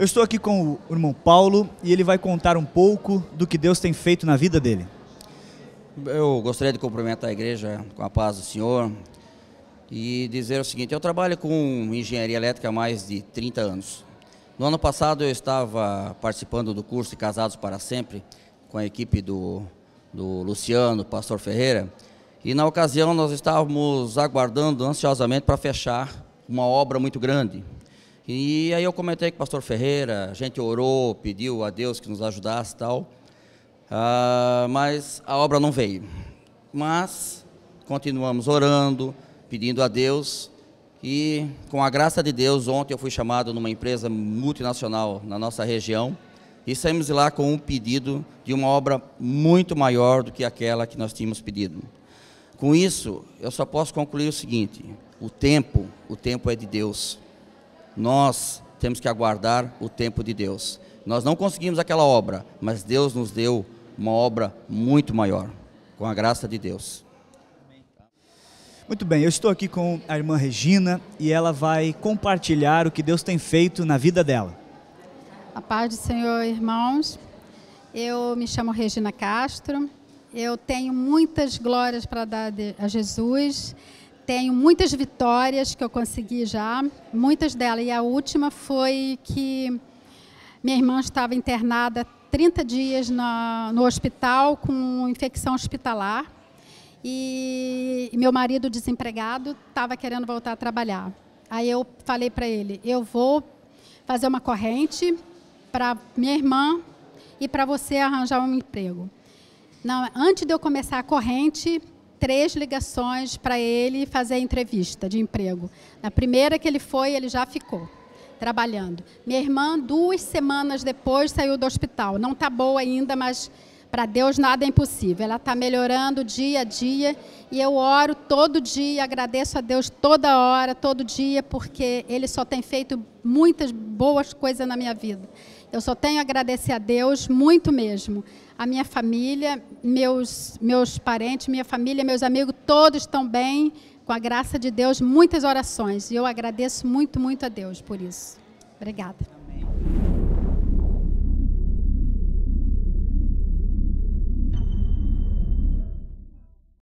Eu estou aqui com o irmão Paulo e ele vai contar um pouco do que Deus tem feito na vida dele. Eu gostaria de cumprimentar a igreja com a paz do Senhor e dizer o seguinte: eu trabalho com engenharia elétrica há mais de 30 anos. No ano passado eu estava participando do curso de Casados para Sempre com a equipe do, do Luciano, pastor Ferreira, e na ocasião nós estávamos aguardando ansiosamente para fechar uma obra muito grande e aí eu comentei com o pastor Ferreira, a gente orou, pediu a Deus que nos ajudasse e tal, ah, mas a obra não veio. Mas continuamos orando, pedindo a Deus, e com a graça de Deus, ontem eu fui chamado numa empresa multinacional na nossa região, e saímos lá com um pedido de uma obra muito maior do que aquela que nós tínhamos pedido. Com isso, eu só posso concluir o seguinte: o tempo, o tempo é de Deus nós temos que aguardar o tempo de Deus. Nós não conseguimos aquela obra, mas Deus nos deu uma obra muito maior, com a graça de Deus. Muito bem, eu estou aqui com a irmã Regina e ela vai compartilhar o que Deus tem feito na vida dela. A paz do Senhor, irmãos. Eu me chamo Regina Castro. Eu tenho muitas glórias para dar a Jesus tenho muitas vitórias que eu consegui já, muitas delas. E a última foi que minha irmã estava internada 30 dias no hospital com infecção hospitalar e meu marido desempregado estava querendo voltar a trabalhar. Aí eu falei para ele: eu vou fazer uma corrente para minha irmã e para você arranjar um emprego. Não, antes de eu começar a corrente, três ligações para ele fazer a entrevista de emprego. Na primeira que ele foi, ele já ficou trabalhando. Minha irmã, duas semanas depois, saiu do hospital. Não está boa ainda, mas para Deus nada é impossível. Ela está melhorando dia a dia e eu oro todo dia, agradeço a Deus toda hora, todo dia, porque Ele só tem feito muitas boas coisas na minha vida. Eu só tenho a agradecer a Deus muito mesmo. A minha família, meus, meus parentes, minha família, meus amigos, todos estão bem, com a graça de Deus, muitas orações. E eu agradeço muito, muito a Deus por isso. Obrigada.